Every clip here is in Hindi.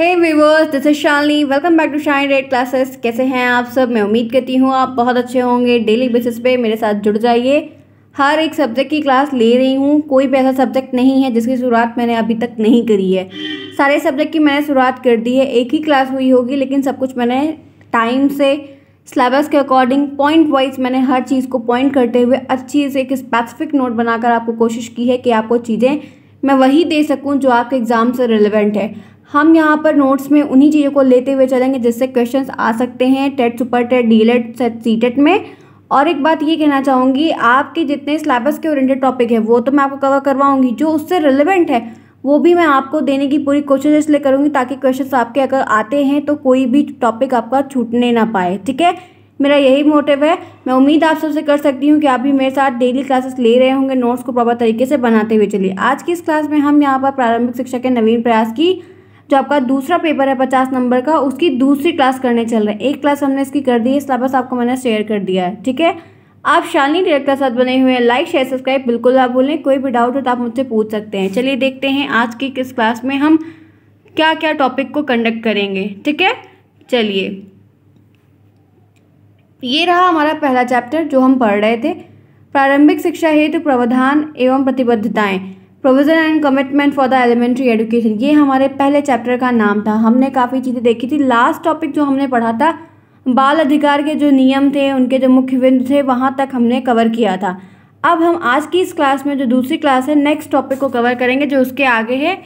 hey viewers this is Shalini welcome back to shine red classes कैसे हैं आप सब मैं उम्मीद करती हूँ आप बहुत अच्छे होंगे डेली बेसिस पे मेरे साथ जुड़ जाइए हर एक सब्जेक्ट की क्लास ले रही हूँ कोई भी ऐसा सब्जेक्ट नहीं है जिसकी शुरुआत मैंने अभी तक नहीं करी है सारे सब्जेक्ट की मैंने शुरुआत कर दी है एक ही क्लास हुई होगी लेकिन सब कुछ मैंने टाइम से सिलेबस के अकॉर्डिंग पॉइंट वाइज मैंने हर चीज़ को पॉइंट करते हुए अच्छी से एक स्पेसिफिक नोट बनाकर आपको कोशिश की है कि आपको चीज़ें मैं वही दे सकूं जो आपके एग्ज़ाम से रिलेवेंट है हम यहाँ पर नोट्स में उन्हीं चीज़ों को लेते हुए चलेंगे जिससे क्वेश्चंस आ सकते हैं टेट सुपर टेट डी लेट सी टेट में और एक बात ये कहना चाहूँगी आपके जितने सिलेबस के ओरिएंटेड टॉपिक है वो तो मैं आपको कवर करवाऊँगी जो उससे रिलेवेंट है वो भी मैं आपको देने की पूरी कोशिश इसलिए करूँगी ताकि क्वेश्चन आपके अगर आते हैं तो कोई भी टॉपिक आपका छूटने ना पाए ठीक है मेरा यही मोटिव है मैं उम्मीद आप सबसे कर सकती हूँ कि आप भी मेरे साथ डेली क्लासेस ले रहे होंगे नोट्स को प्रॉपर तरीके से बनाते हुए चलिए आज की इस क्लास में हम यहाँ पर प्रारंभिक शिक्षा के नवीन प्रयास की जो आपका दूसरा पेपर है पचास नंबर का उसकी दूसरी क्लास करने चल रहे हैं एक क्लास हमने इसकी कर दी है सिलेबस आपको मैंने शेयर कर दिया है ठीक है आप शालिनी डेट के साथ बने हुए हैं लाइक शेयर सब्सक्राइब बिल्कुल आप बोलें कोई भी डाउट हो तो आप मुझसे पूछ सकते हैं चलिए देखते हैं आज की किस क्लास में हम क्या क्या टॉपिक को कंडक्ट करेंगे ठीक है चलिए ये रहा हमारा पहला चैप्टर जो हम पढ़ रहे थे प्रारंभिक शिक्षा हेतु प्रावधान एवं प्रतिबद्धताएं provision and commitment for the elementary education ये हमारे पहले चैप्टर का नाम था हमने काफ़ी चीज़ें देखी थी लास्ट टॉपिक जो हमने पढ़ा था बाल अधिकार के जो नियम थे उनके जो मुख्य बिंदु थे वहाँ तक हमने कवर किया था अब हम आज की इस क्लास में जो दूसरी क्लास है नेक्स्ट टॉपिक को कवर करेंगे जो उसके आगे है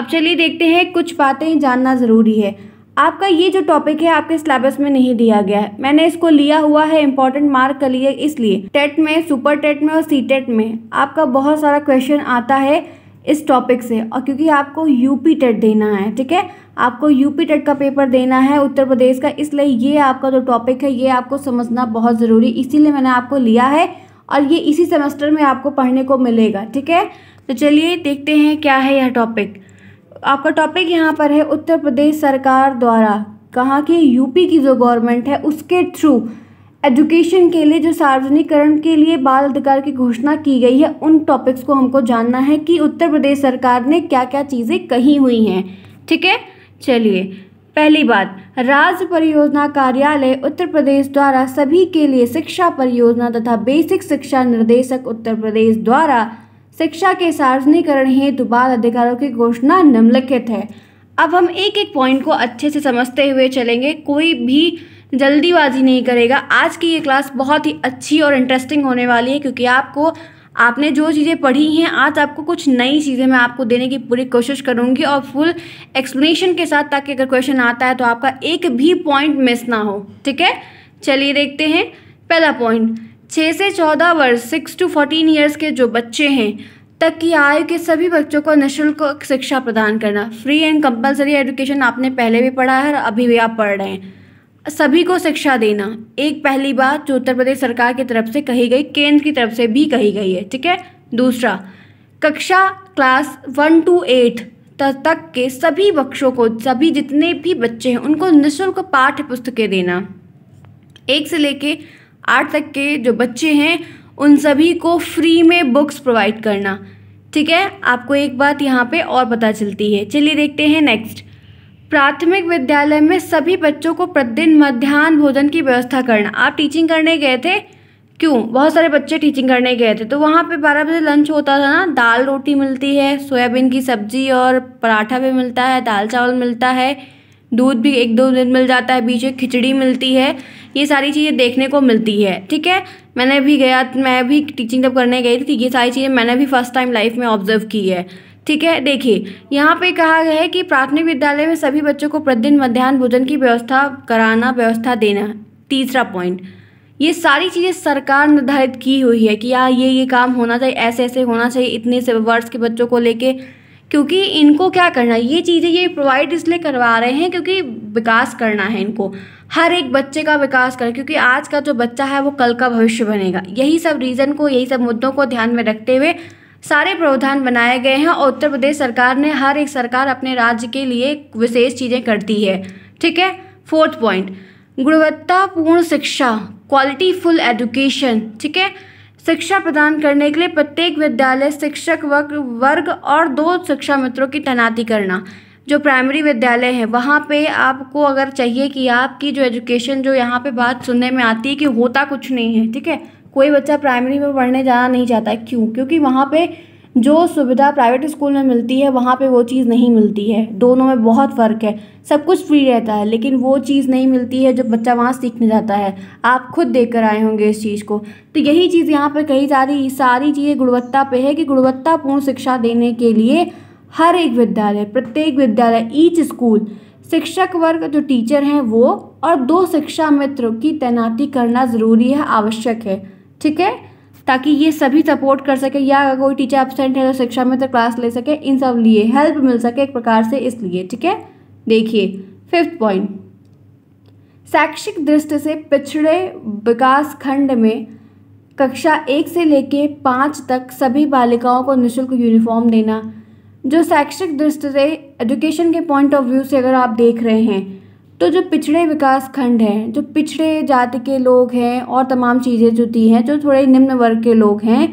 अब चलिए देखते हैं कुछ बातें जानना ज़रूरी है आपका ये जो टॉपिक है आपके सिलेबस में नहीं दिया गया है मैंने इसको लिया हुआ है इम्पोर्टेंट मार्क के लिए इसलिए टेट में सुपर टेट में और सी टेट में आपका बहुत सारा क्वेश्चन आता है इस टॉपिक से और क्योंकि आपको यूपी टेट देना है ठीक है आपको यूपी टेट का पेपर देना है उत्तर प्रदेश का इसलिए ये आपका जो टॉपिक है ये आपको समझना बहुत ज़रूरी इसीलिए मैंने आपको लिया है और ये इसी सेमेस्टर में आपको पढ़ने को मिलेगा ठीक है तो चलिए देखते हैं क्या है यह टॉपिक आपका टॉपिक यहाँ पर है उत्तर प्रदेश सरकार द्वारा कहाँ की यूपी की जो गवर्नमेंट है उसके थ्रू एजुकेशन के लिए जो सार्वजनिकरण के लिए बाल अधिकार की घोषणा की गई है उन टॉपिक्स को हमको जानना है कि उत्तर प्रदेश सरकार ने क्या क्या चीज़ें कही हुई हैं ठीक है चलिए पहली बात राज्य परियोजना कार्यालय उत्तर प्रदेश द्वारा सभी के लिए शिक्षा परियोजना तथा बेसिक शिक्षा निर्देशक उत्तर प्रदेश द्वारा शिक्षा के सार्वजनिकरण हेतु बाल अधिकारों की घोषणा निम्नलिखित है अब हम एक एक पॉइंट को अच्छे से समझते हुए चलेंगे कोई भी जल्दीबाजी नहीं करेगा आज की ये क्लास बहुत ही अच्छी और इंटरेस्टिंग होने वाली है क्योंकि आपको आपने जो चीज़ें पढ़ी हैं आज आपको कुछ नई चीज़ें मैं आपको देने की पूरी कोशिश करूँगी और फुल एक्सप्लेनेशन के साथ ताकि अगर क्वेश्चन आता है तो आपका एक भी पॉइंट मिस ना हो ठीक है चलिए देखते हैं पहला पॉइंट छः से चौदह वर्ष सिक्स टू फोर्टीन ईयर्स के जो बच्चे हैं तक की आयु के सभी बच्चों को निःशुल्क शिक्षा प्रदान करना फ्री एंड कंपलसरी एजुकेशन आपने पहले भी पढ़ा है और अभी भी आप पढ़ रहे हैं सभी को शिक्षा देना एक पहली बात जो उत्तर प्रदेश सरकार की तरफ से कही गई केंद्र की तरफ से भी कही गई है ठीक है दूसरा कक्षा क्लास वन टू एट तक के सभी बच्चों को सभी जितने भी बच्चे हैं उनको निःशुल्क पाठ्य पुस्तकें देना एक से लेके आठ तक के जो बच्चे हैं उन सभी को फ्री में बुक्स प्रोवाइड करना ठीक है आपको एक बात यहाँ पे और पता चलती है चलिए देखते हैं नेक्स्ट प्राथमिक विद्यालय में सभी बच्चों को प्रतिदिन मध्यान्ह भोजन की व्यवस्था करना आप टीचिंग करने गए थे क्यों बहुत सारे बच्चे टीचिंग करने गए थे तो वहाँ पे बारह बजे लंच होता था ना दाल रोटी मिलती है सोयाबीन की सब्ज़ी और पराठा भी मिलता है दाल चावल मिलता है दूध भी एक दो दिन मिल जाता है बीच में खिचड़ी मिलती है ये सारी चीज़ें देखने को मिलती है ठीक है मैंने भी गया मैं भी टीचिंग जब करने गई थी ये सारी चीज़ें मैंने भी फर्स्ट टाइम लाइफ में ऑब्जर्व की है ठीक है देखिए यहाँ पे कहा गया है कि प्राथमिक विद्यालय में सभी बच्चों को प्रतिदिन मध्यान्ह भोजन की व्यवस्था कराना व्यवस्था देना तीसरा पॉइंट ये सारी चीज़ें सरकार निर्धारित की हुई है कि यार ये ये काम होना चाहिए ऐसे ऐसे होना चाहिए इतने से वर्ष के बच्चों को लेके क्योंकि इनको क्या करना है ये चीज़ें ये प्रोवाइड इसलिए करवा रहे हैं क्योंकि विकास करना है इनको हर एक बच्चे का विकास कर क्योंकि आज का जो बच्चा है वो कल का भविष्य बनेगा यही सब रीज़न को यही सब मुद्दों को ध्यान में रखते हुए सारे प्रावधान बनाए गए हैं और उत्तर प्रदेश सरकार ने हर एक सरकार अपने राज्य के लिए विशेष चीज़ें करती है ठीक है फोर्थ पॉइंट गुणवत्तापूर्ण शिक्षा क्वालिटी फुल एजुकेशन ठीक है शिक्षा प्रदान करने के लिए प्रत्येक विद्यालय शिक्षक वर्ग वर्ग और दो शिक्षा मित्रों की तैनाती करना जो प्राइमरी विद्यालय है वहाँ पे आपको अगर चाहिए कि आपकी जो एजुकेशन जो यहाँ पे बात सुनने में आती है कि होता कुछ नहीं है ठीक है कोई बच्चा प्राइमरी में पढ़ने जाना नहीं चाहता है क्यों क्योंकि वहाँ पे जो सुविधा प्राइवेट स्कूल में मिलती है वहाँ पे वो चीज़ नहीं मिलती है दोनों में बहुत फ़र्क है सब कुछ फ्री रहता है लेकिन वो चीज़ नहीं मिलती है जब बच्चा वहाँ सीखने जाता है आप खुद देख कर आए होंगे इस चीज़ को तो यही चीज़ यहाँ पर कही जा रही सारी चीज़ें गुणवत्ता पे है कि गुणवत्तापूर्ण शिक्षा देने के लिए हर एक विद्यालय प्रत्येक विद्यालय ईच स्कूल शिक्षक वर्ग जो टीचर हैं वो और दो शिक्षा मित्र की तैनाती करना ज़रूरी है आवश्यक है ठीक है ताकि ये सभी सपोर्ट कर सके या अगर कोई टीचर एबसेंट है तो शिक्षा में तो क्लास ले सके इन सब लिए हेल्प मिल सके एक प्रकार से इसलिए ठीक है देखिए फिफ्थ पॉइंट शैक्षिक दृष्टि से पिछड़े विकास खंड में कक्षा एक से लेके पाँच तक सभी बालिकाओं को निःशुल्क यूनिफॉर्म देना जो शैक्षिक दृष्टि से एजुकेशन के पॉइंट ऑफ व्यू से अगर आप देख रहे हैं तो जो पिछड़े विकास खंड हैं जो पिछड़े जाति के लोग हैं और तमाम चीज़ें जो दी हैं जो थोड़े निम्न वर्ग के लोग हैं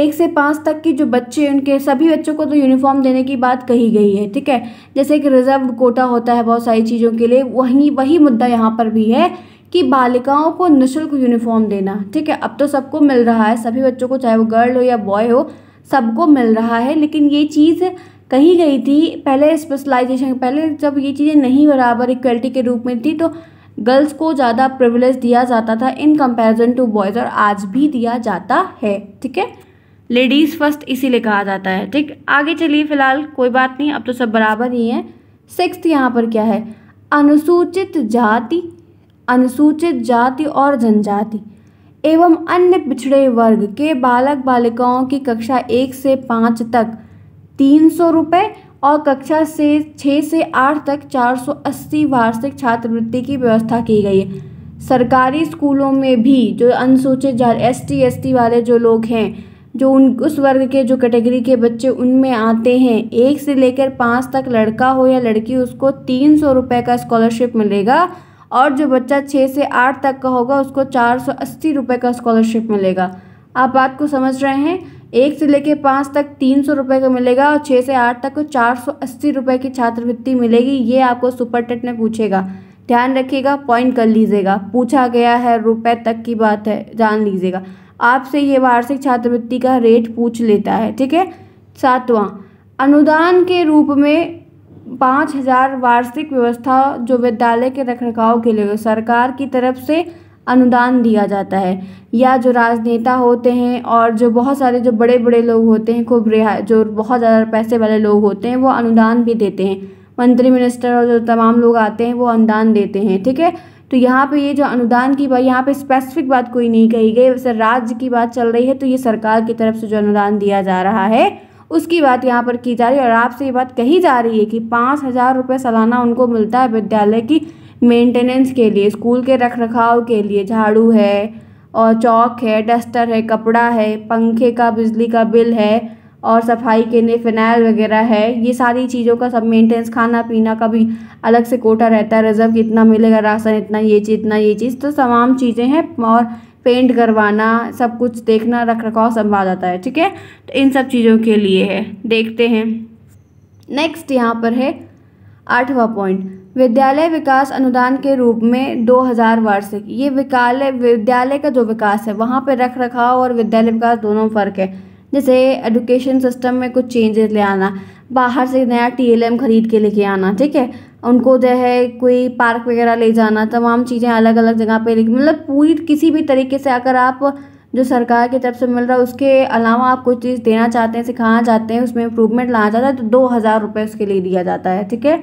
एक से पाँच तक की जो बच्चे उनके सभी बच्चों को तो यूनिफॉर्म देने की बात कही गई है ठीक है जैसे कि रिजर्व कोटा होता है बहुत सारी चीज़ों के लिए वहीं वही मुद्दा यहाँ पर भी है कि बालिकाओं को निःशुल्क यूनिफॉर्म देना ठीक है अब तो सबको मिल रहा है सभी बच्चों को चाहे वो गर्ल हो या बॉय हो सबको मिल रहा है लेकिन ये चीज़ कही गई थी पहले स्पेशलाइजेशन पहले जब ये चीज़ें नहीं बराबर इक्वलिटी के रूप में थी तो गर्ल्स को ज़्यादा प्रिविलेज दिया जाता था इन कंपैरिजन टू बॉयज़ और आज भी दिया जाता है ठीक है लेडीज़ फर्स्ट इसीलिए कहा जाता है ठीक आगे चलिए फिलहाल कोई बात नहीं अब तो सब बराबर ही हैं सिक्स यहाँ पर क्या है अनुसूचित जाति अनुसूचित जाति और जनजाति एवं अन्य पिछड़े वर्ग के बालक बालिकाओं की कक्षा एक से पाँच तक तीन सौ रुपये और कक्षा से छः से आठ तक चार सौ अस्सी वार्षिक छात्रवृत्ति की व्यवस्था की गई है सरकारी स्कूलों में भी जो अनुसूचित जाति एस टी एस टी वाले जो लोग हैं जो उन उस वर्ग के जो कैटेगरी के बच्चे उनमें आते हैं एक से लेकर पाँच तक लड़का हो या लड़की उसको तीन सौ रुपये का स्कॉलरशिप मिलेगा और जो बच्चा छः से आठ तक का होगा उसको चार सौ अस्सी रुपये का स्कॉलरशिप मिलेगा आप बात को समझ रहे हैं एक से लेकर पाँच तक तीन सौ रुपये का मिलेगा और छः से आठ तक चार सौ अस्सी रुपये की छात्रवृत्ति मिलेगी ये आपको सुपर टेट में पूछेगा ध्यान रखिएगा पॉइंट कर लीजिएगा पूछा गया है रुपए तक की बात है जान लीजिएगा आपसे ये वार्षिक छात्रवृत्ति का रेट पूछ लेता है ठीक है सातवां अनुदान के रूप में पाँच हज़ार वार्षिक व्यवस्था जो विद्यालय के रखरखाव के लिए सरकार की तरफ से अनुदान दिया जाता है या जो राजनेता होते हैं और जो बहुत सारे जो बड़े बड़े लोग होते हैं खूब रिहा जो बहुत ज़्यादा पैसे वाले लोग होते हैं वो अनुदान भी देते हैं मंत्री मिनिस्टर और जो तमाम लोग आते हैं वो अनुदान देते हैं ठीक है तो यहाँ पे ये जो अनुदान की बात यहाँ पे स्पेसिफिक बात कोई नहीं कही गई वैसे राज्य की बात चल रही है तो ये सरकार की तरफ से जो अनुदान दिया जा रहा है उसकी बात यहाँ पर की जा रही है और आपसे ये बात कही जा रही है कि पाँच हज़ार रुपये सालाना उनको मिलता है विद्यालय की मेंटेनेंस के लिए स्कूल के रख रखाव के लिए झाड़ू है और चौक है डस्टर है कपड़ा है पंखे का बिजली का बिल है और सफाई के लिए फिनाइल वगैरह है ये सारी चीज़ों का सब मेंटेनेंस खाना पीना का भी अलग से कोटा रहता है रिजर्व कितना मिलेगा राशन इतना ये चीज़ इतना ये चीज़ तो तमाम चीज़ें हैं और पेंट करवाना सब कुछ देखना रख रखाव सब आ जाता है ठीक है तो इन सब चीज़ों के लिए है देखते हैं नेक्स्ट यहाँ पर है आठवां पॉइंट विद्यालय विकास अनुदान के रूप में 2000 वार्षिक ये विकालय विद्यालय का जो विकास है वहाँ पर रख रखाव और विद्यालय विकास दोनों फ़र्क है जैसे एजुकेशन सिस्टम में कुछ चेंजेस ले आना बाहर से नया टीएलएम खरीद के लेके आना ठीक है उनको जो है कोई पार्क वगैरह ले जाना तमाम चीज़ें अलग अलग जगह पर मतलब पूरी किसी भी तरीके से अगर आप जो सरकार की तरफ से मिल रहा है उसके अलावा आप कोई चीज़ देना चाहते हैं सिखाना चाहते हैं उसमें इम्प्रूवमेंट लाना चाहते हैं तो दो हज़ार रुपये उसके लिए दिया जाता है ठीक है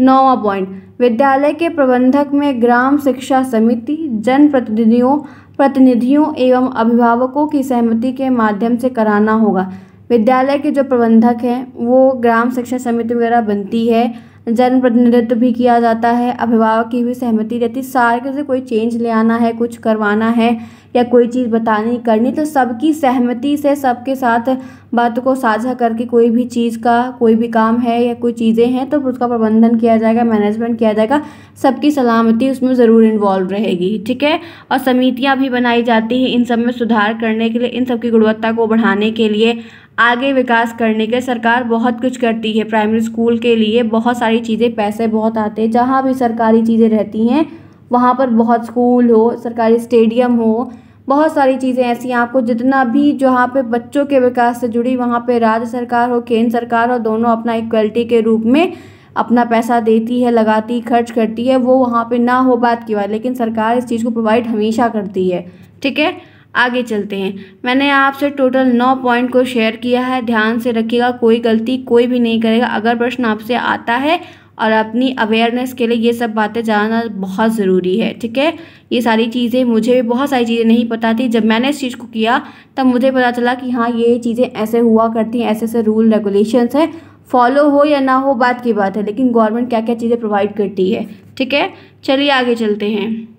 नौवा पॉइंट विद्यालय के प्रबंधक में ग्राम शिक्षा समिति जन प्रतिनिधियों प्रतिनिधियों एवं अभिभावकों की सहमति के माध्यम से कराना होगा विद्यालय के जो प्रबंधक हैं वो ग्राम शिक्षा समिति वगैरह बनती है जनप्रतिनिधित्व भी किया जाता है अभिभावक की भी सहमति रहती सारे से कोई चेंज ले आना है कुछ करवाना है या कोई चीज़ बतानी करनी तो सबकी सहमति से सबके साथ बातों को साझा करके कोई भी चीज़ का कोई भी काम है या कोई चीज़ें हैं तो उसका प्रबंधन किया जाएगा मैनेजमेंट किया जाएगा सबकी सलामती उसमें ज़रूर इन्वॉल्व रहेगी ठीक है और समितियाँ भी बनाई जाती हैं इन सब में सुधार करने के लिए इन सब की गुणवत्ता को बढ़ाने के लिए आगे विकास करने के सरकार बहुत कुछ करती है प्राइमरी स्कूल के लिए बहुत सारी चीज़ें पैसे बहुत आते हैं जहाँ भी सरकारी चीज़ें रहती हैं वहाँ पर बहुत स्कूल हो सरकारी स्टेडियम हो बहुत सारी चीज़ें ऐसी हैं आपको जितना भी जहाँ पे बच्चों के विकास से जुड़ी वहाँ पे राज्य सरकार हो केंद्र सरकार हो दोनों अपना इक्वलिटी के रूप में अपना पैसा देती है लगाती खर्च करती है वो वहाँ पे ना हो बात की बात लेकिन सरकार इस चीज़ को प्रोवाइड हमेशा करती है ठीक है आगे चलते हैं मैंने आपसे टोटल नौ पॉइंट को शेयर किया है ध्यान से रखिएगा कोई गलती कोई भी नहीं करेगा अगर प्रश्न आपसे आता है और अपनी अवेयरनेस के लिए ये सब बातें जानना बहुत ज़रूरी है ठीक है ये सारी चीज़ें मुझे भी बहुत सारी चीज़ें नहीं पता थी जब मैंने इस चीज़ को किया तब मुझे पता चला कि हाँ ये चीज़ें ऐसे हुआ करती हैं ऐसे ऐसे रूल रेगुलेशंस हैं फॉलो हो या ना हो बात की बात है लेकिन गवर्नमेंट क्या क्या चीज़ें प्रोवाइड करती है ठीक है चलिए आगे चलते हैं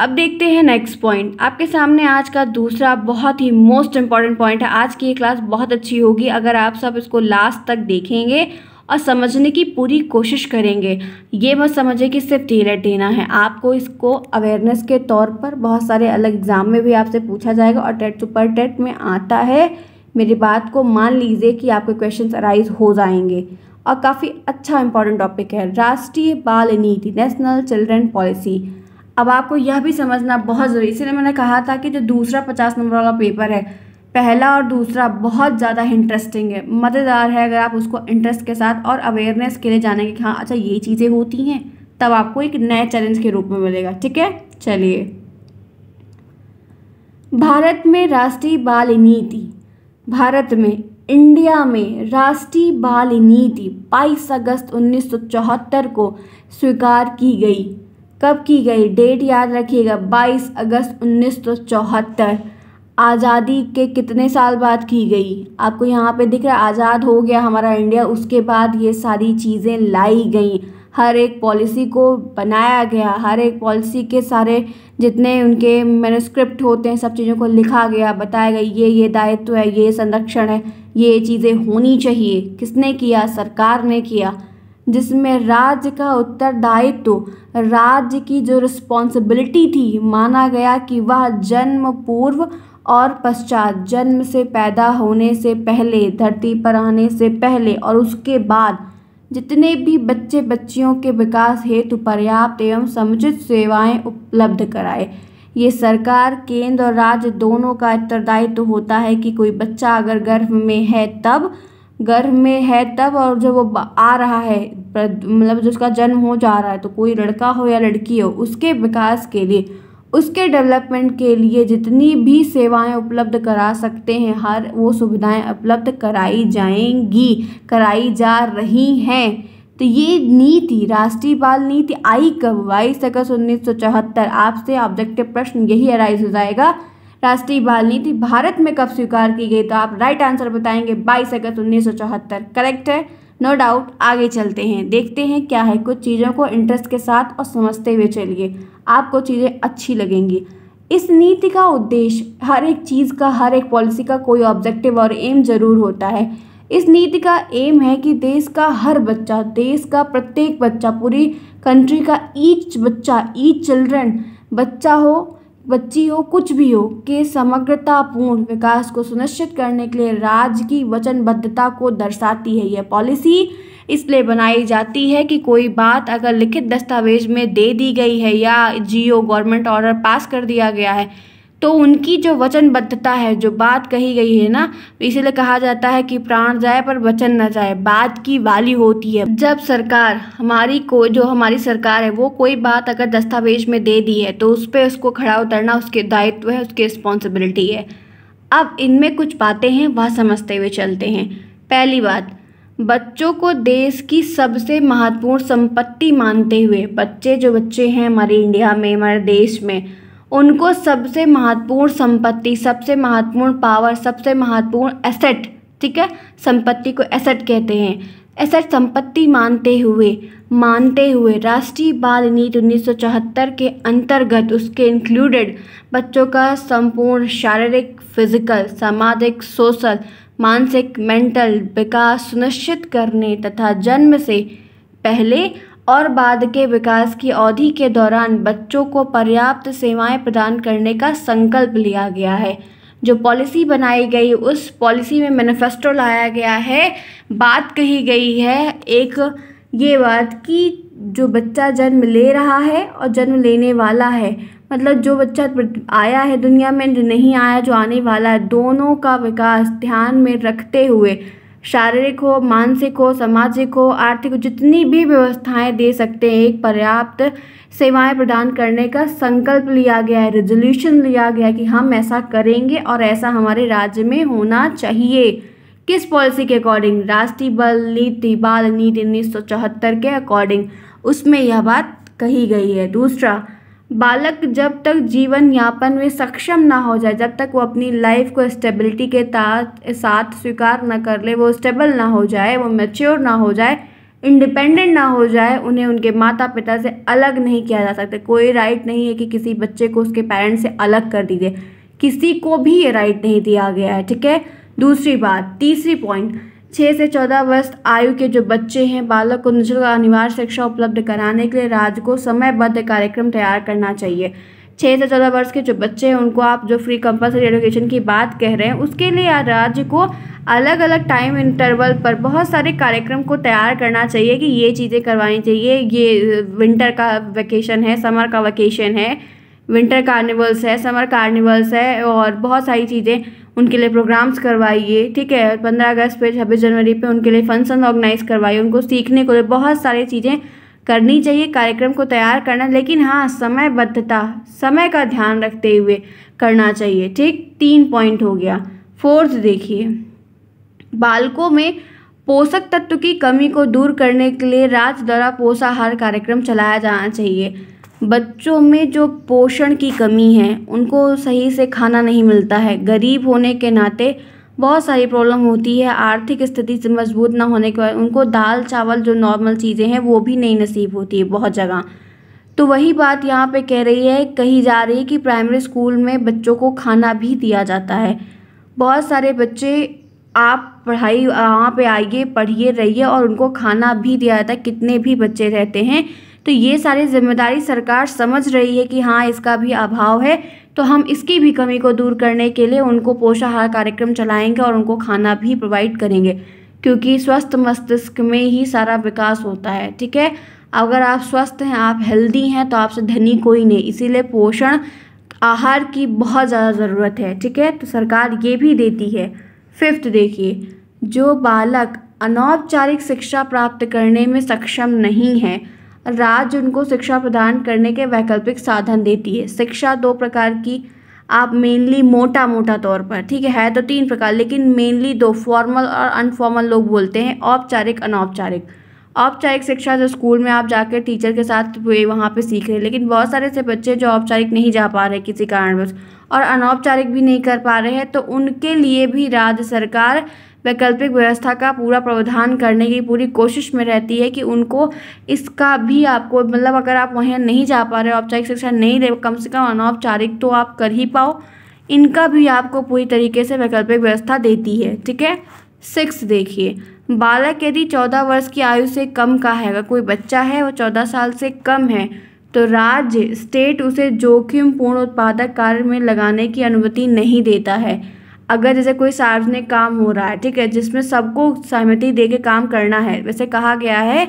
अब देखते हैं नेक्स्ट पॉइंट आपके सामने आज का दूसरा बहुत ही मोस्ट इम्पॉर्टेंट पॉइंट है आज की ये क्लास बहुत अच्छी होगी अगर आप सब इसको लास्ट तक देखेंगे और समझने की पूरी कोशिश करेंगे ये मत समझें कि सिर्फ टेलर देना है आपको इसको अवेयरनेस के तौर पर बहुत सारे अलग एग्ज़ाम में भी आपसे पूछा जाएगा और टेट सुपर टेट में आता है मेरी बात को मान लीजिए कि आपके क्वेश्चन अराइज हो जाएंगे और काफ़ी अच्छा इंपॉर्टेंट टॉपिक है राष्ट्रीय बाल नीति नेशनल चिल्ड्रन पॉलिसी अब आपको यह भी समझना बहुत ज़रूरी इसलिए मैंने कहा था कि जो दूसरा पचास नंबर वाला पेपर है पहला और दूसरा बहुत ज़्यादा इंटरेस्टिंग है मज़ेदार है अगर आप उसको इंटरेस्ट के साथ और अवेयरनेस के लिए जानेंगे कि हाँ अच्छा ये चीज़ें होती हैं तब आपको एक नए चैलेंज के रूप में मिलेगा ठीक है चलिए भारत में राष्ट्रीय बाल नीति भारत में इंडिया में राष्ट्रीय बाल नीति 22 अगस्त 1974 को स्वीकार की गई कब की गई डेट याद रखिएगा 22 अगस्त 1974 आज़ादी के कितने साल बाद की गई आपको यहाँ पे दिख रहा है आज़ाद हो गया हमारा इंडिया उसके बाद ये सारी चीज़ें लाई गई हर एक पॉलिसी को बनाया गया हर एक पॉलिसी के सारे जितने उनके मेनोस्क्रिप्ट होते हैं सब चीज़ों को लिखा गया बताया गया ये ये दायित्व है ये संरक्षण है ये चीज़ें होनी चाहिए किसने किया सरकार ने किया जिसमें राज्य का उत्तरदायित्व राज्य की जो रिस्पॉन्सिबिलिटी थी माना गया कि वह जन्म पूर्व और पश्चात जन्म से पैदा होने से पहले धरती पर आने से पहले और उसके बाद जितने भी बच्चे बच्चियों के विकास हेतु पर्याप्त एवं समुचित सेवाएं उपलब्ध कराए ये सरकार केंद्र और राज्य दोनों का उत्तरदायित्व तो होता है कि कोई बच्चा अगर गर्भ में है तब गर्भ में है तब और जब वो आ रहा है मतलब जो उसका जन्म हो जा रहा है तो कोई लड़का हो या लड़की हो उसके विकास के लिए उसके डेवलपमेंट के लिए जितनी भी सेवाएं उपलब्ध करा सकते हैं हर वो सुविधाएं उपलब्ध कराई जाएंगी कराई जा रही हैं तो ये नीति राष्ट्रीय बाल नीति आई कब बाईस अगस्त उन्नीस सौ चौहत्तर आपसे ऑब्जेक्टिव प्रश्न यही अराइज हो जाएगा राष्ट्रीय बाल नीति भारत में कब स्वीकार की गई तो आप राइट आंसर बताएंगे बाईस अगस्त उन्नीस करेक्ट है नो no डाउट आगे चलते हैं देखते हैं क्या है कुछ चीज़ों को इंटरेस्ट के साथ और समझते हुए चलिए आपको चीज़ें अच्छी लगेंगी इस नीति का उद्देश्य हर एक चीज़ का हर एक पॉलिसी का कोई ऑब्जेक्टिव और एम जरूर होता है इस नीति का एम है कि देश का हर बच्चा देश का प्रत्येक बच्चा पूरी कंट्री का ईच बच्चा ईच चिल्ड्रन बच्चा हो बच्ची हो कुछ भी हो के समग्रतापूर्ण विकास को सुनिश्चित करने के लिए राज्य की वचनबद्धता को दर्शाती है यह पॉलिसी इसलिए बनाई जाती है कि कोई बात अगर लिखित दस्तावेज में दे दी गई है या जीओ गवर्नमेंट ऑर्डर पास कर दिया गया है तो उनकी जो वचनबद्धता है जो बात कही गई है ना इसीलिए कहा जाता है कि प्राण जाए पर वचन ना जाए बात की वाली होती है जब सरकार हमारी को जो हमारी सरकार है वो कोई बात अगर दस्तावेज में दे दी है तो उस पर उसको खड़ा उतरना उसके दायित्व है उसकी रिस्पॉन्सिबिलिटी है अब इनमें कुछ बातें हैं वह समझते हुए चलते हैं पहली बात बच्चों को देश की सबसे महत्वपूर्ण संपत्ति मानते हुए बच्चे जो बच्चे हैं हमारे इंडिया में हमारे देश में उनको सबसे महत्वपूर्ण संपत्ति सबसे महत्वपूर्ण पावर सबसे महत्वपूर्ण एसेट ठीक है संपत्ति को एसेट कहते हैं एसेट संपत्ति मानते हुए मानते हुए राष्ट्रीय बाल नीति उन्नीस के अंतर्गत उसके इंक्लूडेड बच्चों का संपूर्ण शारीरिक फिजिकल सामाजिक सोशल मानसिक मेंटल विकास सुनिश्चित करने तथा जन्म से पहले और बाद के विकास की अवधि के दौरान बच्चों को पर्याप्त सेवाएं प्रदान करने का संकल्प लिया गया है जो पॉलिसी बनाई गई उस पॉलिसी में मैनिफेस्टो लाया गया है बात कही गई है एक ये बात कि जो बच्चा जन्म ले रहा है और जन्म लेने वाला है मतलब जो बच्चा आया है दुनिया में जो नहीं आया जो आने वाला है दोनों का विकास ध्यान में रखते हुए शारीरिक हो मानसिक हो सामाजिक हो आर्थिक हो जितनी भी व्यवस्थाएं दे सकते हैं एक पर्याप्त सेवाएं प्रदान करने का संकल्प लिया गया है रेजोल्यूशन लिया गया है कि हम ऐसा करेंगे और ऐसा हमारे राज्य में होना चाहिए किस पॉलिसी के अकॉर्डिंग राष्ट्रीय बल नीति बाल नीति उन्नीस के अकॉर्डिंग उसमें यह बात कही गई है दूसरा बालक जब तक जीवन यापन में सक्षम ना हो जाए जब तक वो अपनी लाइफ को स्टेबिलिटी के साथ स्वीकार ना कर ले वो स्टेबल ना हो जाए वो मेच्योर ना हो जाए इंडिपेंडेंट ना हो जाए उन्हें उनके माता पिता से अलग नहीं किया जा सकता कोई राइट नहीं है कि किसी बच्चे को उसके पेरेंट्स से अलग कर दीजिए किसी को भी ये राइट नहीं दिया गया है ठीक है दूसरी बात तीसरी पॉइंट छः से चौदह वर्ष आयु के जो बच्चे हैं बालक को निःशुल्क अनिवार्य शिक्षा उपलब्ध कराने के लिए राज्य को समयबद्ध कार्यक्रम तैयार करना चाहिए छः से चौदह वर्ष के जो बच्चे हैं उनको आप जो फ्री कंपलसरी एजुकेशन की बात कह रहे हैं उसके लिए राज्य को अलग अलग टाइम इंटरवल पर बहुत सारे कार्यक्रम को तैयार करना चाहिए कि ये चीज़ें करवानी चाहिए ये विंटर का वैकेशन है समर का वैकेशन है विंटर कार्निवल्स है समर कार्निवल्स है और बहुत सारी चीज़ें उनके लिए प्रोग्राम्स करवाइए ठीक है पंद्रह अगस्त पे छब्बीस जनवरी पे उनके लिए फंक्शन ऑर्गेनाइज करवाइए उनको सीखने को लिए बहुत सारी चीज़ें करनी चाहिए कार्यक्रम को तैयार करना लेकिन हाँ समयबद्धता समय का ध्यान रखते हुए करना चाहिए ठीक तीन पॉइंट हो गया फोर्थ देखिए बालकों में पोषक तत्व की कमी को दूर करने के लिए राज्य द्वारा पोषाहार कार्यक्रम चलाया जाना चाहिए बच्चों में जो पोषण की कमी है उनको सही से खाना नहीं मिलता है गरीब होने के नाते बहुत सारी प्रॉब्लम होती है आर्थिक स्थिति से मजबूत ना होने के बाद उनको दाल चावल जो नॉर्मल चीज़ें हैं वो भी नहीं नसीब होती है बहुत जगह तो वही बात यहाँ पे कह रही है कही जा रही है कि प्राइमरी स्कूल में बच्चों को खाना भी दिया जाता है बहुत सारे बच्चे आप पढ़ाई वहाँ पे आइए पढ़िए रहिए और उनको खाना भी दिया जाता है कितने भी बच्चे रहते हैं तो ये सारी जिम्मेदारी सरकार समझ रही है कि हाँ इसका भी अभाव है तो हम इसकी भी कमी को दूर करने के लिए उनको पोषाहार कार्यक्रम चलाएंगे और उनको खाना भी प्रोवाइड करेंगे क्योंकि स्वस्थ मस्तिष्क में ही सारा विकास होता है ठीक है अगर आप स्वस्थ हैं आप हेल्दी हैं तो आपसे धनी कोई नहीं इसीलिए पोषण आहार की बहुत ज़्यादा ज़रूरत है ठीक है तो सरकार ये भी देती है फिफ्थ देखिए जो बालक अनौपचारिक शिक्षा प्राप्त करने में सक्षम नहीं है राज्य उनको शिक्षा प्रदान करने के वैकल्पिक साधन देती है शिक्षा दो प्रकार की आप मेनली मोटा मोटा तौर पर ठीक है, तो तीन प्रकार लेकिन मेनली दो फॉर्मल और अनफॉर्मल लोग बोलते हैं औपचारिक अनौपचारिक औपचारिक शिक्षा जो स्कूल में आप जाकर टीचर के साथ वहाँ पे सीख रहे हैं लेकिन बहुत सारे ऐसे बच्चे जो औपचारिक नहीं जा पा रहे किसी कारणवश और अनौपचारिक भी नहीं कर पा रहे हैं तो उनके लिए भी राज्य सरकार वैकल्पिक व्यवस्था का पूरा प्रावधान करने की पूरी कोशिश में रहती है कि उनको इसका भी आपको मतलब अगर आप वहीं नहीं जा पा रहे हो औपचारिक शिक्षा नहीं दे कम से कम अनौपचारिक तो आप कर ही पाओ इनका भी आपको पूरी तरीके से वैकल्पिक व्यवस्था देती है ठीक है सिक्स देखिए बालक यदि चौदह वर्ष की आयु से कम का है अगर कोई बच्चा है वो चौदह साल से कम है तो राज्य स्टेट उसे जोखिमपूर्ण उत्पादक कार्य में लगाने की अनुमति नहीं देता है अगर जैसे कोई सार्वजनिक काम हो रहा है ठीक है जिसमें सबको सहमति दे के काम करना है वैसे कहा गया है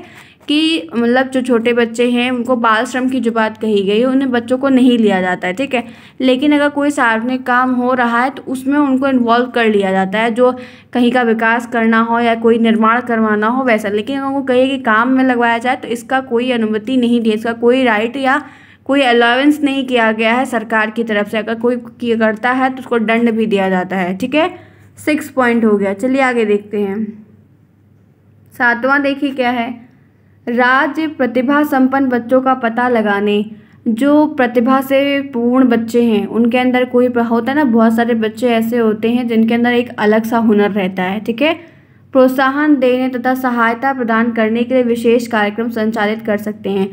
कि मतलब जो छोटे बच्चे हैं उनको बाल श्रम की जो बात कही गई है उन्हें बच्चों को नहीं लिया जाता है ठीक है लेकिन अगर कोई सार्वजनिक काम हो रहा है तो उसमें उनको इन्वॉल्व कर लिया जाता है जो कहीं का विकास करना हो या कोई निर्माण करवाना हो वैसा लेकिन अगर वो कहे कि काम में लगवाया जाए तो इसका कोई अनुमति नहीं दी इसका कोई राइट या कोई अलाउंस नहीं किया गया है सरकार की तरफ से अगर कोई किया करता है तो उसको दंड भी दिया जाता है ठीक है सिक्स पॉइंट हो गया चलिए आगे देखते हैं सातवां देखिए क्या है राज्य प्रतिभा संपन्न बच्चों का पता लगाने जो प्रतिभा से पूर्ण बच्चे हैं उनके अंदर कोई होता है ना बहुत सारे बच्चे ऐसे होते हैं जिनके अंदर एक अलग सा हुनर रहता है ठीक है प्रोत्साहन देने तथा सहायता प्रदान करने के लिए विशेष कार्यक्रम संचालित कर सकते हैं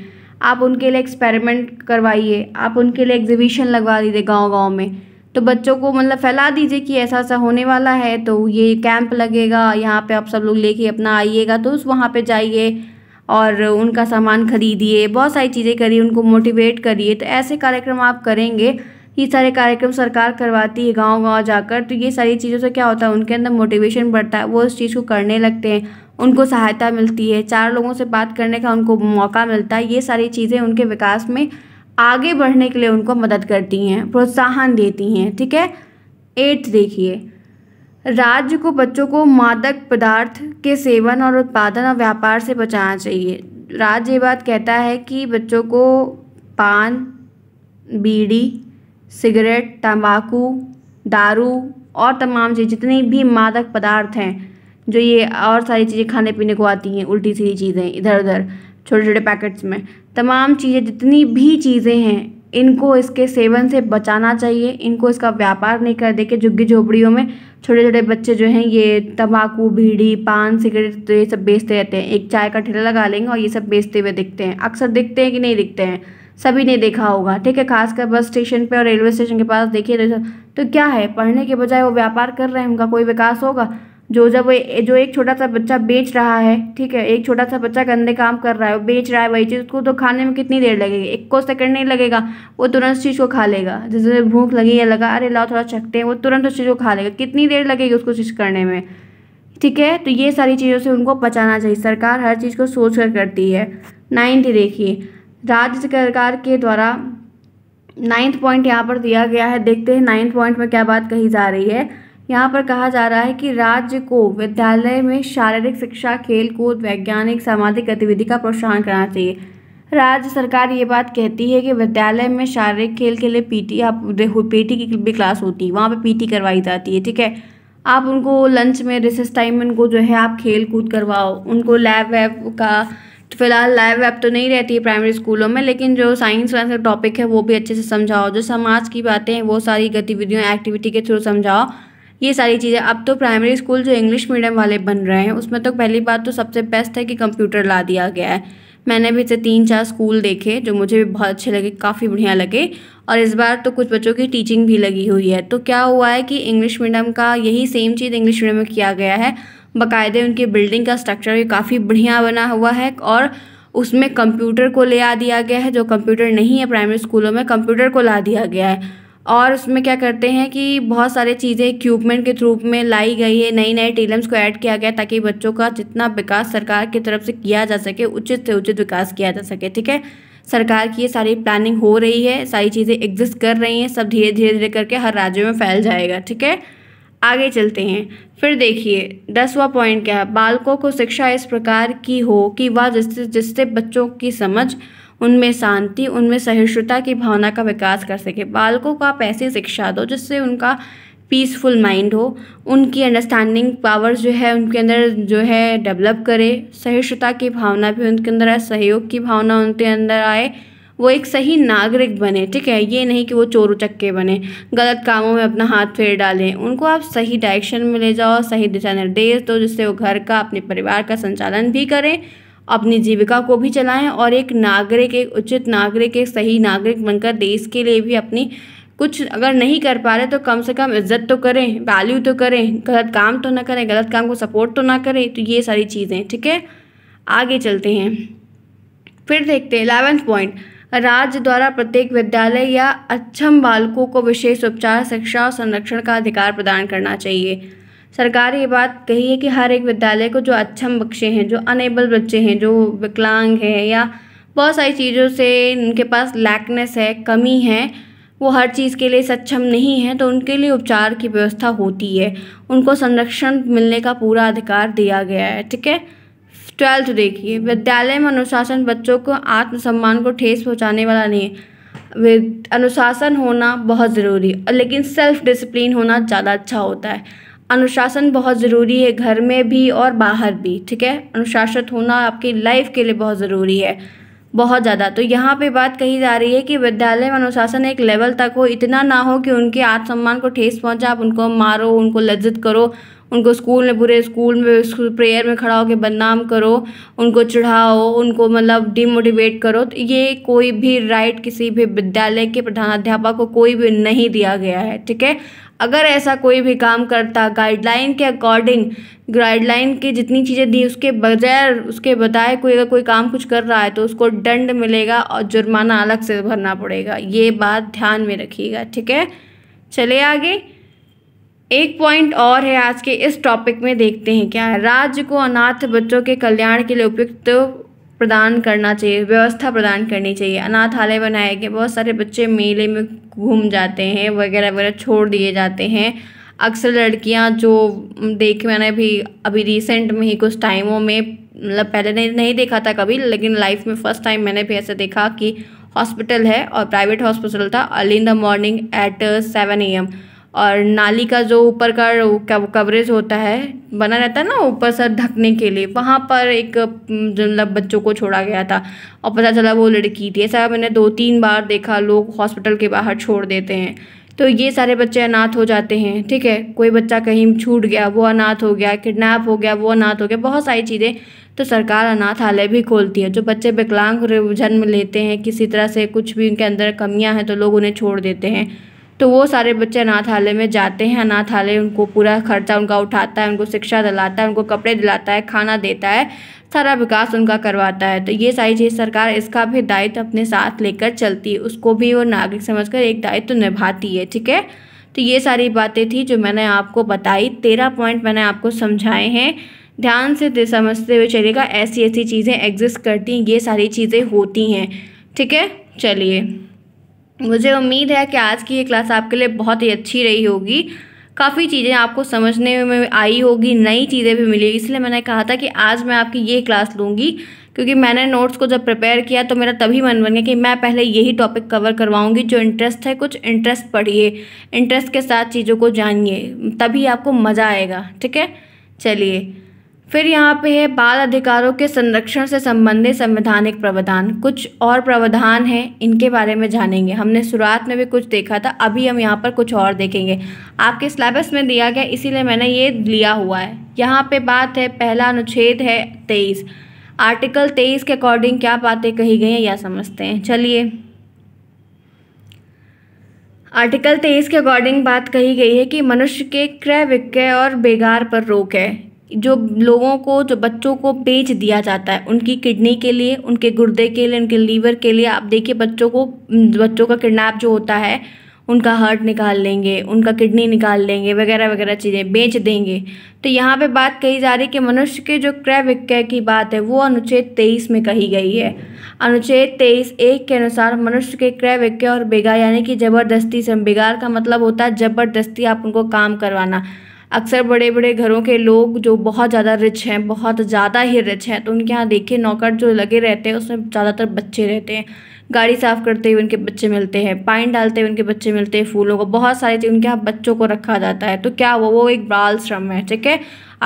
आप उनके लिए एक्सपेरिमेंट करवाइए आप उनके लिए एग्जीबिशन लगवा दीजिए गांव गांव में तो बच्चों को मतलब फैला दीजिए कि ऐसा ऐसा होने वाला है तो ये कैंप लगेगा यहाँ पे आप सब लोग लेके अपना आइएगा तो उस वहाँ पे जाइए और उनका सामान खरीदिए बहुत सारी चीज़ें करिए उनको मोटिवेट करिए तो ऐसे कार्यक्रम आप करेंगे ये सारे कार्यक्रम सरकार करवाती है गांव गांव जाकर तो ये सारी चीज़ों से क्या होता है उनके अंदर मोटिवेशन बढ़ता है वो उस चीज़ को करने लगते हैं उनको सहायता मिलती है चार लोगों से बात करने का उनको मौका मिलता है ये सारी चीज़ें उनके विकास में आगे बढ़ने के लिए उनको मदद करती हैं प्रोत्साहन देती हैं ठीक है एट्थ देखिए राज्य को बच्चों को मादक पदार्थ के सेवन और उत्पादन और व्यापार से बचाना चाहिए राज्य ये बात कहता है कि बच्चों को पान बीड़ी सिगरेट तंबाकू दारू और तमाम चीज़ जितने भी मादक पदार्थ हैं जो ये और सारी चीज़ें खाने पीने को आती हैं उल्टी सीधी चीज़ें इधर उधर छोटे छोटे पैकेट्स में तमाम चीज़ें जितनी भी चीज़ें हैं इनको इसके सेवन से बचाना चाहिए इनको इसका व्यापार नहीं कर दे के झुग्गी झोपड़ियों में छोटे छोटे बच्चे जो हैं ये तंबाकू बीड़ी पान सिगरेट तो ये सब बेचते रहते हैं एक चाय का ठेला लगा लेंगे और ये सब बेचते हुए दिखते हैं अक्सर दिखते हैं कि नहीं दिखते हैं सभी ने देखा होगा ठीक है खासकर बस स्टेशन पर और रेलवे स्टेशन के पास देखिए तो, तो क्या है पढ़ने के बजाय वो व्यापार कर रहे हैं उनका कोई विकास होगा जो जब जो एक छोटा सा बच्चा बेच रहा है ठीक है एक छोटा सा बच्चा गंदे काम कर रहा है वो बेच रहा है वही चीज़ उसको तो खाने में कितनी देर लगेगी एक को सेकंड नहीं लगेगा वो तुरंत उस चीज़ को खा लेगा जैसे भूख लगी या लगा अरे लाओ थोड़ा चखते हैं वो तुरंत उस चीज़ को खा लेगा कितनी देर लगेगी उसको चीज़ करने में ठीक है तो ये सारी चीज़ों से उनको बचाना चाहिए सरकार हर चीज़ को सोच कर करती है नाइन्थ देखिए राज्य सरकार के द्वारा नाइन्थ पॉइंट यहाँ पर दिया गया है देखते हैं नाइन्थ पॉइंट में क्या बात कही जा रही है यहाँ पर कहा जा रहा है कि राज्य को विद्यालय में शारीरिक शिक्षा खेल कूद वैज्ञानिक सामाजिक गतिविधि का प्रोत्साहन करना चाहिए राज्य सरकार ये बात कहती है कि विद्यालय में शारीरिक खेल के लिए पीटी आप पीटी की भी क्लास होती है वहाँ पे पीटी करवाई जाती है ठीक है आप उनको लंच में रिसेस टाइम में उनको जो है आप खेल कूद करवाओ उनको लैब वैब का तो फिलहाल लैब वैब तो नहीं रहती है प्राइमरी स्कूलों में लेकिन जो साइंस वाइंस का टॉपिक है वो भी अच्छे से समझाओ जो समाज की बातें हैं वो सारी गतिविधियों एक्टिविटी के थ्रू समझाओ ये सारी चीज़ें अब तो प्राइमरी स्कूल जो इंग्लिश मीडियम वाले बन रहे हैं उसमें तो पहली बात तो सबसे बेस्ट है कि कंप्यूटर ला दिया गया है मैंने भी इसे तीन चार स्कूल देखे जो मुझे भी बहुत अच्छे लगे काफ़ी बढ़िया लगे और इस बार तो कुछ बच्चों की टीचिंग भी लगी हुई है तो क्या हुआ है कि इंग्लिश मीडियम का यही सेम चीज़ इंग्लिश मीडियम में किया गया है बाकायदे उनकी बिल्डिंग का स्ट्रक्चर भी काफ़ी बढ़िया बना हुआ है और उसमें कंप्यूटर को ले आ दिया गया है जो कंप्यूटर नहीं है प्राइमरी स्कूलों में कंप्यूटर को ला दिया गया है और उसमें क्या करते हैं कि बहुत सारे चीज़ें इक्विपमेंट के थ्रू में लाई गई है नई नए टेलम्स को ऐड किया गया ताकि बच्चों का जितना विकास सरकार की तरफ से किया जा सके उचित से उचित विकास किया जा सके ठीक है सरकार की ये सारी प्लानिंग हो रही है सारी चीज़ें एग्जिस्ट कर रही हैं सब धीरे धीरे धीरे करके हर राज्य में फैल जाएगा ठीक है आगे चलते हैं फिर देखिए दसवा पॉइंट क्या है बालकों को शिक्षा इस प्रकार की हो कि वह जिससे जिससे बच्चों की समझ उनमें शांति उनमें सहिष्णुता की भावना का विकास कर सके बालकों को आप ऐसी शिक्षा दो जिससे उनका पीसफुल माइंड हो उनकी अंडरस्टैंडिंग पावर्स जो है उनके अंदर जो है डेवलप करे सहिष्णुता की भावना भी उनके अंदर आए सहयोग की भावना उनके अंदर आए वो एक सही नागरिक बने ठीक है ये नहीं कि वो चोर उचक्के बने गलत कामों में अपना हाथ फेर डालें उनको आप सही डायरेक्शन में ले जाओ सही दिशा निर्देश दो जिससे वो घर का अपने परिवार का संचालन भी करें अपनी जीविका को भी चलाएं और एक नागरिक एक उचित नागरिक एक सही नागरिक बनकर देश के लिए भी अपनी कुछ अगर नहीं कर पा रहे तो कम से कम इज्जत तो करें वैल्यू तो करें गलत काम तो ना करें गलत काम को सपोर्ट तो ना करें तो ये सारी चीज़ें ठीक है आगे चलते हैं फिर देखते हैं इलेवेंथ पॉइंट राज्य द्वारा प्रत्येक विद्यालय या अक्षम बालकों को विशेष उपचार शिक्षा और संरक्षण का अधिकार प्रदान करना चाहिए सरकार ये बात कही है कि हर एक विद्यालय को जो अक्षम बच्चे हैं जो अनेबल बच्चे हैं जो विकलांग हैं या बहुत सारी चीज़ों से उनके पास लैकनेस है कमी है वो हर चीज़ के लिए सक्षम नहीं है तो उनके लिए उपचार की व्यवस्था होती है उनको संरक्षण मिलने का पूरा अधिकार दिया गया है ठीक है ट्वेल्थ देखिए विद्यालय में अनुशासन बच्चों को आत्मसम्मान को ठेस पहुंचाने वाला नहीं है अनुशासन होना बहुत ज़रूरी है लेकिन सेल्फ डिसिप्लिन होना ज़्यादा अच्छा होता है अनुशासन बहुत ज़रूरी है घर में भी और बाहर भी ठीक है अनुशासित होना आपकी लाइफ के लिए बहुत ज़रूरी है बहुत ज़्यादा तो यहाँ पे बात कही जा रही है कि विद्यालय में अनुशासन एक लेवल तक हो इतना ना हो कि उनके आत्मसम्मान को ठेस पहुँचा आप उनको मारो उनको लज्जित करो उनको स्कूल में पूरे स्कूल में प्रेयर में खड़ा होकर बदनाम करो उनको चढ़ाओ उनको मतलब डिमोटिवेट करो तो ये कोई भी राइट किसी भी विद्यालय के प्रधानाध्यापक को कोई भी नहीं दिया गया है ठीक है अगर ऐसा कोई भी काम करता गाइडलाइन के अकॉर्डिंग गाइडलाइन की जितनी चीज़ें दी उसके बजाय उसके बताए कोई अगर कोई काम कुछ कर रहा है तो उसको दंड मिलेगा और जुर्माना अलग से भरना पड़ेगा ये बात ध्यान में रखिएगा ठीक है चले आगे एक पॉइंट और है आज के इस टॉपिक में देखते हैं क्या है राज्य को अनाथ बच्चों के कल्याण के लिए उपयुक्त प्रदान करना चाहिए व्यवस्था प्रदान करनी चाहिए अनाथालय बनाए गए बहुत सारे बच्चे मेले में घूम जाते हैं वगैरह वगैरह छोड़ दिए जाते हैं अक्सर लड़कियां जो देख मैंने भी अभी रिसेंट में ही कुछ टाइमों में मतलब पहले नहीं नहीं देखा था कभी लेकिन लाइफ में फ़र्स्ट टाइम मैंने भी ऐसा देखा कि हॉस्पिटल है और प्राइवेट हॉस्पिटल था early in the morning at seven A M और नाली का जो ऊपर का कवरेज होता है बना रहता है ना ऊपर सर ढकने के लिए वहाँ पर एक मतलब बच्चों को छोड़ा गया था और पता चला वो लड़की थी ऐसा मैंने दो तीन बार देखा लोग हॉस्पिटल के बाहर छोड़ देते हैं तो ये सारे बच्चे अनाथ हो जाते हैं ठीक है कोई बच्चा कहीं छूट गया वो अनाथ हो गया किडनैप हो गया वो अनाथ हो गया बहुत सारी चीज़ें तो सरकार अनाथालय भी खोलती है जो बच्चे विकलांग जन्म लेते हैं किसी तरह से कुछ भी उनके अंदर कमियां हैं तो लोग उन्हें छोड़ देते हैं तो वो सारे बच्चे अनाथालय में जाते हैं अनाथालय उनको पूरा खर्चा उनका उठाता है उनको शिक्षा दिलाता है उनको कपड़े दिलाता है खाना देता है सारा विकास उनका करवाता है तो ये सारी चीज़ सरकार इसका भी दायित्व अपने साथ लेकर चलती है उसको भी वो नागरिक समझकर एक दायित्व तो निभाती है ठीक है तो ये सारी बातें थी जो मैंने आपको बताई तेरह पॉइंट मैंने आपको समझाए हैं ध्यान से समझते हुए चलेगा ऐसी ऐसी चीज़ें एग्जिस्ट करती हैं ये सारी चीज़ें होती हैं ठीक है चलिए मुझे उम्मीद है कि आज की ये क्लास आपके लिए बहुत ही अच्छी रही होगी काफ़ी चीज़ें आपको समझने में आई होगी नई चीज़ें भी मिली इसलिए मैंने कहा था कि आज मैं आपकी ये क्लास लूँगी क्योंकि मैंने नोट्स को जब प्रिपेयर किया तो मेरा तभी मन बन गया कि मैं पहले यही टॉपिक कवर करवाऊँगी जो इंटरेस्ट है कुछ इंटरेस्ट पढ़िए इंटरेस्ट के साथ चीज़ों को जानिए तभी आपको मज़ा आएगा ठीक है चलिए फिर यहाँ पे है बाल अधिकारों के संरक्षण से संबंधित संवैधानिक प्रावधान कुछ और प्रावधान हैं इनके बारे में जानेंगे हमने शुरुआत में भी कुछ देखा था अभी हम यहाँ पर कुछ और देखेंगे आपके सिलेबस में दिया गया इसीलिए मैंने ये लिया हुआ है यहाँ पे बात है पहला अनुच्छेद है तेईस आर्टिकल तेईस के अकॉर्डिंग क्या बातें कही गई हैं या समझते हैं चलिए आर्टिकल तेईस के अकॉर्डिंग बात कही गई है कि मनुष्य के क्रय विक्रय और बेगार पर रोक है जो लोगों को जो बच्चों को बेच दिया जाता है उनकी किडनी के लिए उनके गुर्दे के लिए उनके लीवर के लिए आप देखिए बच्चों को बच्चों का किडनैप जो होता है उनका हार्ट निकाल लेंगे उनका किडनी निकाल लेंगे वगैरह वगैरह चीज़ें बेच देंगे तो यहाँ पे बात कही जा रही है कि मनुष्य के जो क्रय विक्रय की बात है वो अनुच्छेद तेईस में कही गई है अनुच्छेद तेईस एक के अनुसार मनुष्य के क्रय विक्रय और बेगार यानी कि ज़बरदस्ती से बेगार का मतलब होता है ज़बरदस्ती आप उनको काम करवाना अक्सर बड़े बड़े घरों के लोग जो बहुत ज़्यादा रिच हैं बहुत ज़्यादा ही रिच हैं तो उनके यहाँ देखिए नौकर जो लगे रहते हैं उसमें ज़्यादातर बच्चे रहते हैं गाड़ी साफ़ करते हुए उनके बच्चे मिलते हैं पानी डालते हुए उनके बच्चे मिलते हैं फूलों को बहुत सारी चीज़ उनके यहाँ बच्चों को रखा जाता है तो क्या वो वो एक बाल श्रम है ठीक है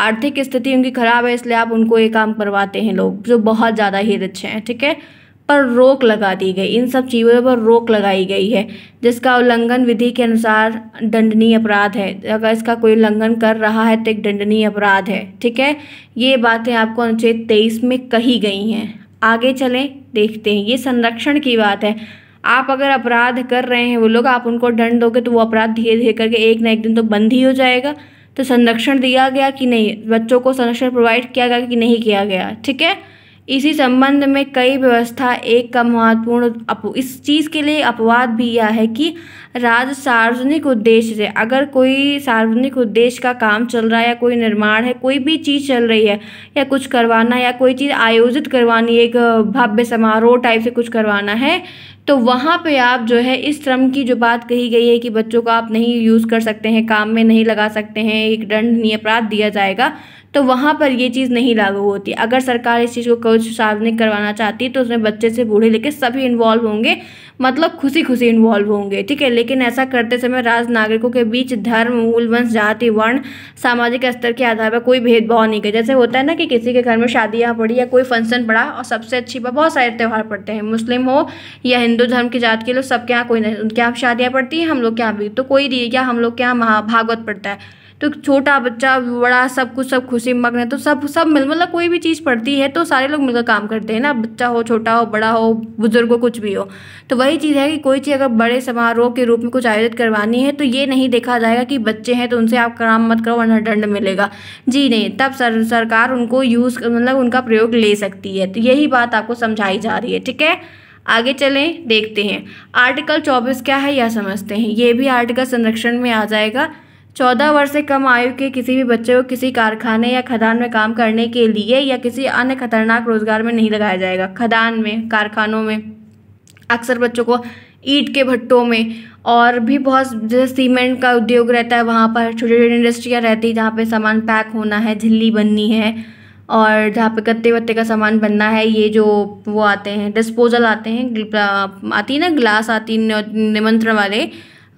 आर्थिक स्थिति उनकी ख़राब है इसलिए आप उनको ये काम करवाते हैं लोग जो बहुत ज़्यादा ही रिच हैं ठीक है पर रोक लगा दी गई इन सब चीज़ों पर रोक लगाई गई है जिसका उल्लंघन विधि के अनुसार दंडनीय अपराध है अगर इसका कोई उल्लंघन कर रहा है तो एक दंडनीय अपराध है ठीक है ये बातें आपको अनुच्छेद तेईस में कही गई हैं आगे चलें देखते हैं ये संरक्षण की बात है आप अगर अपराध कर रहे हैं वो लोग आप उनको दंड दोगे तो वो अपराध धीरे धीरे करके एक ना एक दिन तो बंद ही हो जाएगा तो संरक्षण दिया गया कि नहीं बच्चों को संरक्षण प्रोवाइड किया गया कि नहीं किया गया ठीक है इसी संबंध में कई व्यवस्था एक का महत्वपूर्ण इस चीज़ के लिए अपवाद भी यह है कि राज्य सार्वजनिक उद्देश्य से अगर कोई सार्वजनिक उद्देश्य का काम चल रहा है या कोई निर्माण है कोई भी चीज़ चल रही है या कुछ करवाना या कोई चीज़ आयोजित करवानी एक भव्य समारोह टाइप से कुछ करवाना है तो वहाँ पे आप जो है इस श्रम की जो बात कही गई है कि बच्चों को आप नहीं यूज़ कर सकते हैं काम में नहीं लगा सकते हैं एक दंडनीय अपराध दिया जाएगा तो वहाँ पर ये चीज़ नहीं लागू होती अगर सरकार इस चीज़ को कुछ सार्वजनिक करवाना चाहती है तो उसमें बच्चे से बूढ़े लेके सभी इन्वॉल्व होंगे मतलब खुशी खुशी इन्वॉल्व होंगे ठीक है लेकिन ऐसा करते समय राज नागरिकों के बीच धर्म मूल वंश जाति वर्ण सामाजिक स्तर के आधार पर कोई भेदभाव नहीं किया जैसे होता है ना कि किसी के घर में शादियाँ पड़ी या कोई फंक्शन पड़ा और सबसे अच्छी बात बहुत सारे त्यौहार पड़ते हैं मुस्लिम हो या हिंदू धर्म की जात के लोग सबके यहाँ कोई नहीं उनके यहाँ शादियाँ पड़ती हैं हम लोग के यहाँ भी तो कोई नहीं क्या हम लोग के यहाँ महाभागवत पड़ता है तो छोटा बच्चा बड़ा सब कुछ सब खुशी मग्न है तो सब सब मिल मतलब कोई भी चीज़ पड़ती है तो सारे लोग मिलकर काम करते हैं ना बच्चा हो छोटा हो बड़ा हो बुजुर्ग हो कुछ भी हो तो वही चीज़ है कि कोई चीज़ अगर बड़े समारोह के रूप में कुछ आयोजित करवानी है तो ये नहीं देखा जाएगा कि बच्चे हैं तो उनसे आप काम मत करो वरना दंड मिलेगा जी नहीं तब सर, सरकार उनको यूज़ मतलब उनका प्रयोग ले सकती है तो यही बात आपको समझाई जा रही है ठीक है आगे चलें देखते हैं आर्टिकल 24 क्या है यह समझते हैं ये भी आर्टिकल संरक्षण में आ जाएगा चौदह वर्ष से कम आयु के किसी भी बच्चे को किसी कारखाने या खदान में काम करने के लिए या किसी अन्य खतरनाक रोजगार में नहीं लगाया जाएगा खदान में कारखानों में अक्सर बच्चों को ईट के भट्टों में और भी बहुत जैसे सीमेंट का उद्योग रहता है वहाँ पर छोटी छोटी इंडस्ट्रियाँ रहती है जहाँ पर सामान पैक होना है झिल्ली बननी है और जहाँ पे गत्ते वत्ते का सामान बनना है ये जो वो आते हैं डिस्पोजल आते हैं आती है ना ग्लास आती निमंत्रण वाले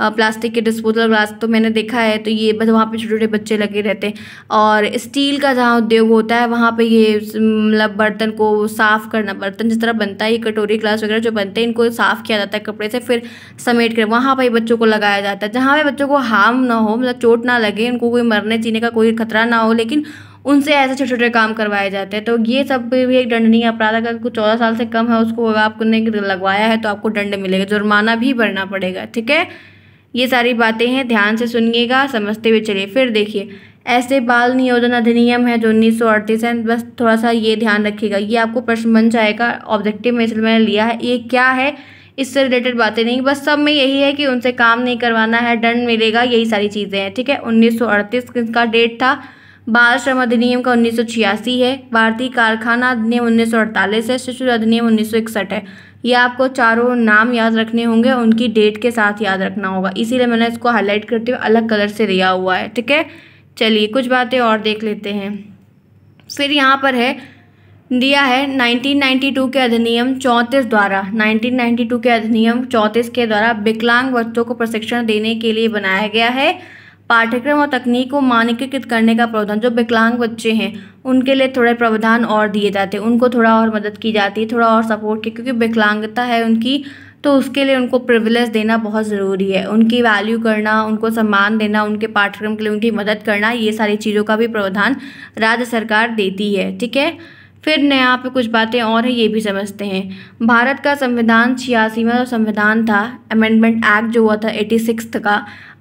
प्लास्टिक के डिस्पोजल ग्लास तो मैंने देखा है तो ये बस वहाँ पे छोटे छोटे बच्चे लगे रहते हैं और स्टील का जहाँ उद्योग होता है वहाँ पे ये मतलब बर्तन को साफ़ करना बर्तन जिस तरह बनता है ये कटोरी ग्लास वगैरह जो बनते हैं इनको साफ़ किया जाता है कपड़े से फिर समेट कर वहाँ पर बच्चों को लगाया जाता है जहाँ पर बच्चों को हार्म ना हो मतलब चोट ना लगे उनको कोई मरने जीने का कोई खतरा ना हो लेकिन उनसे ऐसे छोटे छोटे काम करवाए जाते हैं तो ये सब भी एक दंडनीय अपराध अगर कुछ चौदह साल से कम है उसको अगर आपने लगवाया है तो आपको दंड मिलेगा जुर्माना भी भरना पड़ेगा ठीक है ये सारी बातें हैं ध्यान से सुनिएगा समझते हुए चलिए फिर देखिए ऐसे बाल नियोजन अधिनियम है जो उन्नीस सौ अड़तीस है बस थोड़ा सा ये ध्यान रखिएगा ये आपको प्रश्न बन जाएगा ऑब्जेक्टिव में इसलिए मैंने लिया है ये क्या है इससे रिलेटेड बातें नहीं बस सब में यही है कि उनसे काम नहीं करवाना है दंड मिलेगा यही सारी चीज़ें हैं ठीक है उन्नीस सौ अड़तीस का डेट था बाल श्रम अधिनियम का उन्नीस है भारतीय कारखाना अधिनियम उन्नीस है शिशु अधिनियम उन्नीस है ये आपको चारों नाम याद रखने होंगे उनकी डेट के साथ याद रखना होगा इसीलिए मैंने इसको हाईलाइट करते हुए अलग कलर से दिया हुआ है ठीक है चलिए कुछ बातें और देख लेते हैं फिर यहाँ पर है दिया है 1992 के अधिनियम चौंतीस द्वारा 1992 के अधिनियम चौंतीस के द्वारा विकलांग बच्चों को प्रशिक्षण देने के लिए बनाया गया है पाठ्यक्रम और तकनीक को मानकीकृत करने का प्रावधान जो विकलांग बच्चे हैं उनके लिए थोड़े प्रावधान और दिए जाते हैं उनको थोड़ा और मदद की जाती है थोड़ा और सपोर्ट की क्योंकि विकलांगता है उनकी तो उसके लिए उनको प्रिविलेज देना बहुत ज़रूरी है उनकी वैल्यू करना उनको सम्मान देना उनके पाठ्यक्रम के लिए उनकी मदद करना ये सारी चीज़ों का भी प्रावधान राज्य सरकार देती है ठीक है फिर नया पे कुछ बातें और हैं ये भी समझते हैं भारत का संविधान छियासीवा संविधान था अमेंडमेंट एक्ट जो हुआ था एटी सिक्स का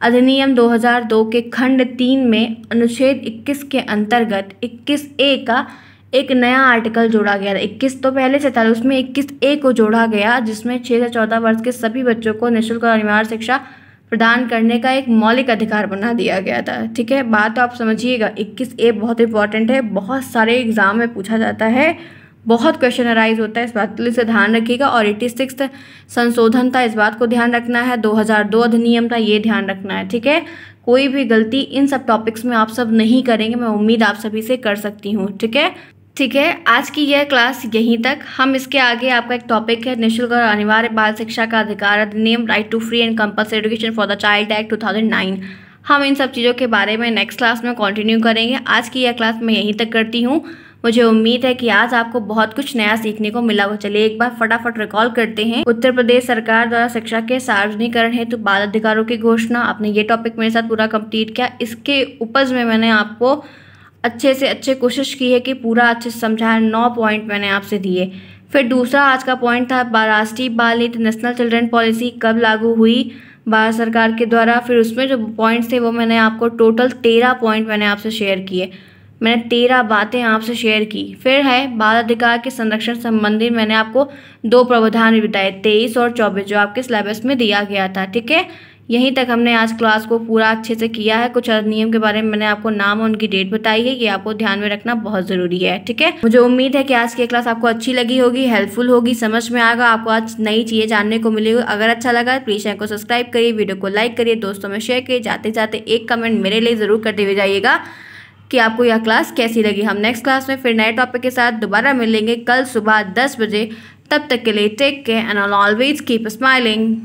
अधिनियम 2002 के खंड तीन में अनुच्छेद 21 के अंतर्गत 21 ए का एक नया आर्टिकल जोड़ा गया था इक्कीस तो पहले से था उसमें इक्कीस ए को जोड़ा गया जिसमें छः से चौदह वर्ष के सभी बच्चों को निःशुल्क और अनिवार्य शिक्षा प्रदान करने का एक मौलिक अधिकार बना दिया गया था ठीक है बात तो आप समझिएगा 21 ए बहुत इंपॉर्टेंट है बहुत सारे एग्जाम में पूछा जाता है बहुत क्वेश्चन अराइज होता है इस बात के लिए ध्यान रखिएगा और एटी सिक्स संशोधन था इस बात को ध्यान रखना है 2002 अधिनियम था ये ध्यान रखना है ठीक है कोई भी गलती इन सब टॉपिक्स में आप सब नहीं करेंगे मैं उम्मीद आप सभी से कर सकती हूँ ठीक है ठीक है आज की यह क्लास यहीं तक हम इसके आगे आपका एक टॉपिक है निःशुल्क और अनिवार्य बाल शिक्षा का अधिकार अधिनियम right to free and compulsory education for the child act 2009 हम इन सब चीज़ों के बारे में नेक्स्ट क्लास में कंटिन्यू करेंगे आज की यह क्लास मैं यहीं तक करती हूँ मुझे उम्मीद है कि आज आपको बहुत कुछ नया सीखने को मिला हो चलिए एक बार फटाफट रिकॉल करते हैं उत्तर प्रदेश सरकार द्वारा शिक्षा के सार्वजनिकरण हेतु बाल अधिकारों की घोषणा आपने ये टॉपिक मेरे साथ पूरा कंप्लीट किया इसके उपज में मैंने आपको अच्छे से अच्छे कोशिश की है कि पूरा अच्छे से समझाया नौ पॉइंट मैंने आपसे दिए फिर दूसरा आज का पॉइंट था राष्ट्रीय बाल इंटरनेशनल चिल्ड्रन पॉलिसी कब लागू हुई भारत सरकार के द्वारा फिर उसमें जो पॉइंट्स थे वो मैंने आपको टोटल तेरह पॉइंट मैंने आपसे शेयर किए मैंने तेरह बातें आपसे शेयर की फिर है बाल अधिकार के संरक्षण संबंधी मैंने आपको दो प्रावधान भी बताए तेईस और चौबीस जो आपके सिलेबस में दिया गया था ठीक है यहीं तक हमने आज क्लास को पूरा अच्छे से किया है कुछ अधिनियम के बारे में मैंने आपको नाम और उनकी डेट बताई है ये आपको ध्यान में रखना बहुत ज़रूरी है ठीक है मुझे उम्मीद है कि आज की क्लास आपको अच्छी लगी होगी हेल्पफुल होगी समझ में आएगा आपको आज नई चीज़ें जानने को होगी अगर अच्छा लगा प्लीज़ चैनल को सब्सक्राइब करिए वीडियो को लाइक करिए दोस्तों में शेयर करिए जाते जाते एक कमेंट मेरे लिए ज़रूर करते हुए जाइएगा कि आपको यह क्लास कैसी लगी हम नेक्स्ट क्लास में फिर नए टॉपिक के साथ दोबारा मिलेंगे कल सुबह दस बजे तब तक के लिए take care and always keep smiling